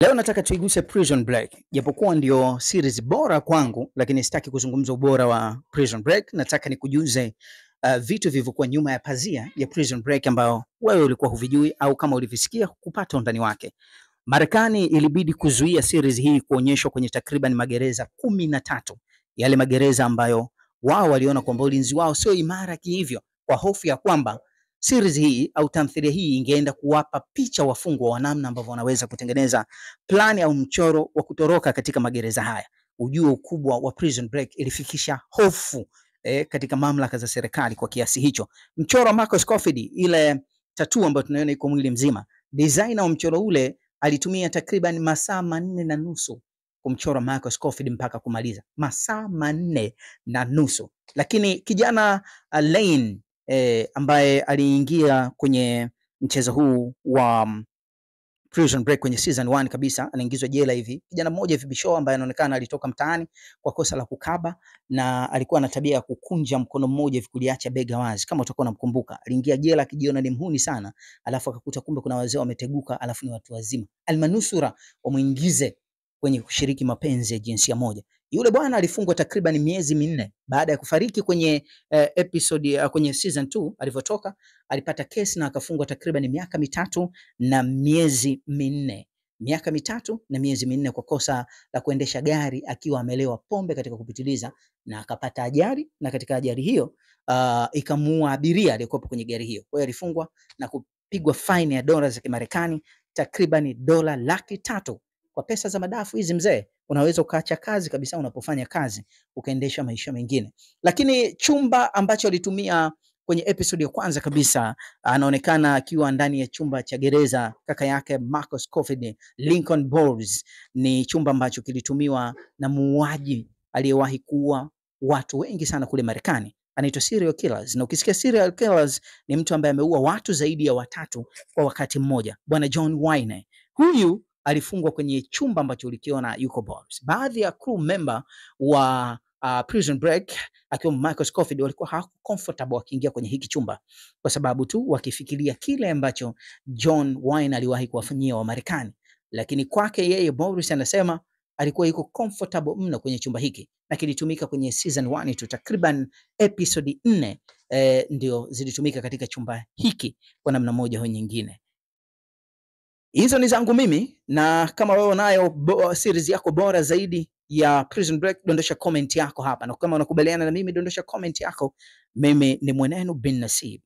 Leo nataka tuiguse Prison Break. Japokuwa ndio series bora kwangu, lakini sitaki kuzungumza ubora wa Prison Break. Nataka nikujuze uh, vitu vilivyokuwa nyuma ya pazia ya Prison Break ambao wewe ulikuwa huvijui au kama ulivisikia kupata undani wake. Marekani ilibidi kuzuia series hii kuonyeshwa kwenye takriban magereza kumi na tatu, yale magereza ambayo wao waliona kwamba ulinzi wao sio imara kihivyo, kwa hofu ya kwamba series hii au tamthilia hii ingeenda kuwapa picha wafungwa wa namna ambavyo wanaweza kutengeneza plani au mchoro wa kutoroka katika magereza haya. Ujue ukubwa wa Prison Break ilifikisha hofu eh, katika mamlaka za serikali kwa kiasi hicho. Mchoro wa Marcus Coffield, ile tatu ambayo tunaiona iko mwili mzima, designer wa mchoro ule alitumia takriban masaa manne na nusu kumchora Marcus Coffield mpaka kumaliza, masaa manne na nusu. Lakini kijana uh, Lane e, ambaye aliingia kwenye mchezo huu wa Prison mm, Break kwenye season 1 kabisa, anaingizwa jela hivi. Kijana mmoja hivi Bisho ambaye anaonekana alitoka mtaani kwa kosa la kukaba na alikuwa na tabia ya kukunja mkono mmoja hivi kuliacha bega wazi, kama utakuwa unamkumbuka. Aliingia jela akijiona ni mhuni sana, alafu akakuta kumbe kuna wazee wameteguka, alafu ni watu wazima. Almanusura wamuingize kwenye kushiriki mapenzi ya jinsia moja. Yule bwana alifungwa takriban miezi minne baada ya kufariki kwenye eh, episode uh, kwenye season 2 alivyotoka, alipata kesi na akafungwa takriban miaka mitatu na miezi minne miaka mitatu na miezi minne kwa kosa la kuendesha gari akiwa amelewa pombe katika kupitiliza, na akapata ajali, na katika ajali hiyo uh, ikamuua abiria aliyekuwepo kwenye gari hiyo. Kwa hiyo alifungwa na kupigwa faini ya dola za Kimarekani takriban dola laki tatu kwa pesa za madafu hizi mzee unaweza ukaacha kazi kabisa unapofanya kazi ukaendesha maisha mengine. Lakini chumba ambacho alitumia kwenye episode ya kwanza kabisa, anaonekana akiwa ndani ya chumba cha gereza kaka yake Marcus Coffin Lincoln Bowles. Ni chumba ambacho kilitumiwa na muuaji aliyewahi kuua watu wengi sana kule Marekani, anaitwa serial killers. Na ukisikia serial killers ni mtu ambaye ameua watu zaidi ya watatu kwa wakati mmoja, bwana John Wayne. Huyu alifungwa kwenye chumba ambacho ulikiona yuko Boris. Baadhi ya crew member wa uh, Prison Break akiwa Michael Scofield walikuwa hawako comfortable wakiingia kwenye hiki chumba kwa sababu tu wakifikiria kile ambacho John Wayne aliwahi kuwafanyia Wamarekani, lakini kwake yeye Boris anasema alikuwa yuko comfortable mno kwenye chumba hiki na kilitumika kwenye season 1 tu, takriban episodi 4 eh, ndio zilitumika katika chumba hiki kwa namna moja au nyingine. Hizo ni zangu mimi, na kama wewe unayo series yako bora zaidi ya Prison Break, dondosha comment yako hapa, na kama unakubaliana na mimi, dondosha comment yako. Mimi ni mwenenu bin Nasib.